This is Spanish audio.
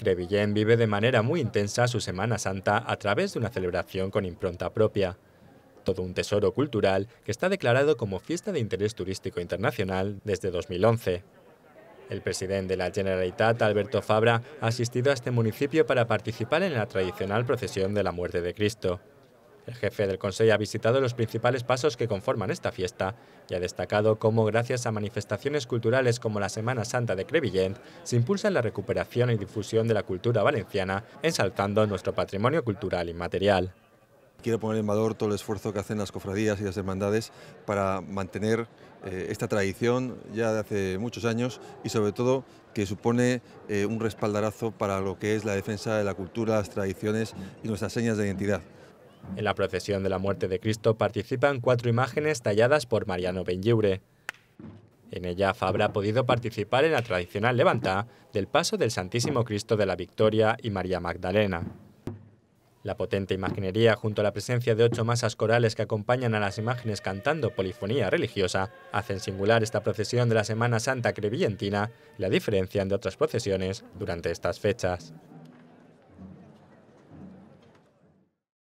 Crevillén vive de manera muy intensa su Semana Santa a través de una celebración con impronta propia. Todo un tesoro cultural que está declarado como Fiesta de Interés Turístico Internacional desde 2011. El presidente de la Generalitat, Alberto Fabra, ha asistido a este municipio para participar en la tradicional procesión de la muerte de Cristo. El jefe del Consejo ha visitado los principales pasos que conforman esta fiesta y ha destacado cómo gracias a manifestaciones culturales como la Semana Santa de Crevillent se impulsa la recuperación y difusión de la cultura valenciana, ensalzando nuestro patrimonio cultural inmaterial. Quiero poner en valor todo el esfuerzo que hacen las cofradías y las hermandades para mantener eh, esta tradición ya de hace muchos años y sobre todo que supone eh, un respaldarazo para lo que es la defensa de la cultura, las tradiciones y nuestras señas de identidad. En la procesión de la muerte de Cristo participan cuatro imágenes talladas por Mariano Benlliure. En ella Fabra ha podido participar en la tradicional levanta del paso del Santísimo Cristo de la Victoria y María Magdalena. La potente imaginería, junto a la presencia de ocho masas corales que acompañan a las imágenes cantando polifonía religiosa, hacen singular esta procesión de la Semana Santa Crevillentina y la diferencian de otras procesiones durante estas fechas.